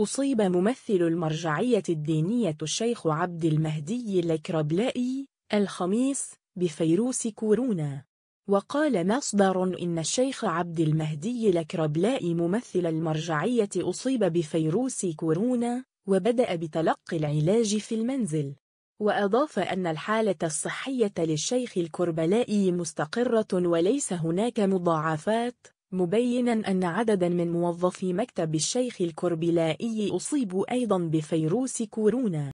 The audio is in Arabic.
أصيب ممثل المرجعية الدينية الشيخ عبد المهدي الكربلائي الخميس بفيروس كورونا وقال مصدر إن الشيخ عبد المهدي الكربلائي ممثل المرجعية أصيب بفيروس كورونا وبدأ بتلقي العلاج في المنزل وأضاف أن الحالة الصحية للشيخ الكربلائي مستقرة وليس هناك مضاعفات مبينا أن عددا من موظفي مكتب الشيخ الكربلائي أصيبوا أيضا بفيروس كورونا